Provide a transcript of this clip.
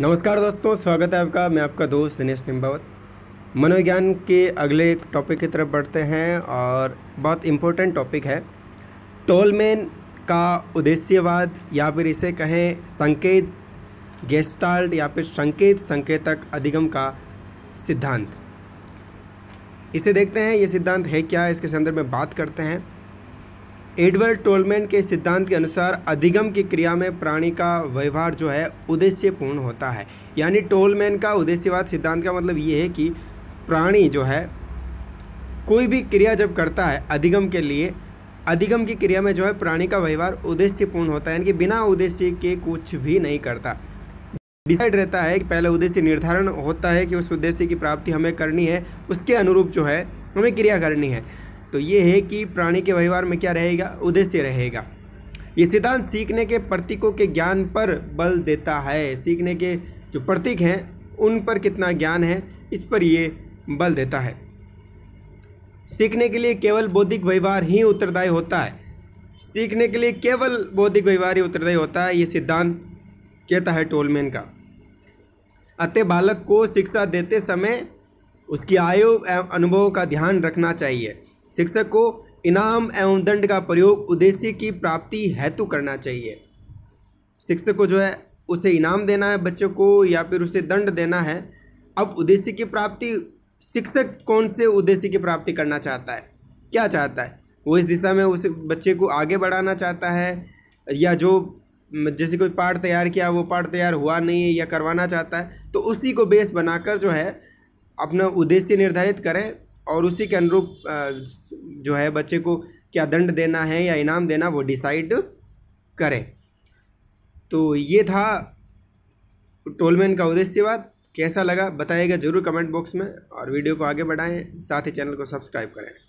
नमस्कार दोस्तों स्वागत है आपका मैं आपका दोस्त दिनेश निम्बावत मनोविज्ञान के अगले टॉपिक की तरफ बढ़ते हैं और बहुत इम्पोर्टेंट टॉपिक है टोलमेन का उद्देश्यवाद या फिर इसे कहें संकेत गेस्टाल्ट या फिर संकेत संकेतक अधिगम का सिद्धांत इसे देखते हैं ये सिद्धांत है क्या इसके संदर्भ में बात करते हैं एडवर्ड टोलमैन के सिद्धांत के अनुसार अधिगम की क्रिया में प्राणी का व्यवहार जो है उद्देश्यपूर्ण होता है यानी टोलमैन का उद्देश्यवाद सिद्धांत का मतलब ये है कि प्राणी जो है कोई भी क्रिया जब करता है अधिगम के लिए अधिगम की क्रिया में जो है प्राणी का व्यवहार उद्देश्यपूर्ण होता है यानी कि बिना उद्देश्य के कुछ भी नहीं करता डिसाइड रहता है कि पहले उद्देश्य निर्धारण होता है कि उस उद्देश्य की प्राप्ति हमें करनी है उसके अनुरूप जो है हमें क्रिया करनी है तो ये है कि प्राणी के व्यवहार में क्या रहेगा उद्देश्य रहेगा ये सिद्धांत सीखने के प्रतीकों के ज्ञान पर बल देता है सीखने के जो प्रतीक हैं उन पर कितना ज्ञान है इस पर ये बल देता है सीखने के लिए केवल बौद्धिक व्यवहार ही उत्तरदायी होता है सीखने के लिए केवल बौद्धिक व्यवहार ही उत्तरदायी होता है ये सिद्धांत कहता है टोलमैन का अतः बालक को शिक्षा देते समय उसकी आयु एवं अनुभव का ध्यान रखना चाहिए शिक्षक को इनाम एवं दंड का प्रयोग उद्देश्य की प्राप्ति हेतु करना चाहिए शिक्षक को जो है उसे इनाम देना है बच्चों को या फिर उसे दंड देना है अब उद्देश्य की प्राप्ति शिक्षक कौन से उद्देश्य की प्राप्ति करना चाहता है क्या चाहता है वो इस दिशा में उस बच्चे को आगे बढ़ाना चाहता है या जो जैसे कोई पाठ तैयार किया वो पाठ तैयार हुआ नहीं है या करवाना चाहता है तो उसी को बेस बनाकर जो है अपना उद्देश्य निर्धारित करें और उसी के अनुरूप जो है बच्चे को क्या दंड देना है या इनाम देना वो डिसाइड करें तो ये था टोलमैन का उद्देश्यवाद कैसा लगा बताइएगा ज़रूर कमेंट बॉक्स में और वीडियो को आगे बढ़ाएं साथ ही चैनल को सब्सक्राइब करें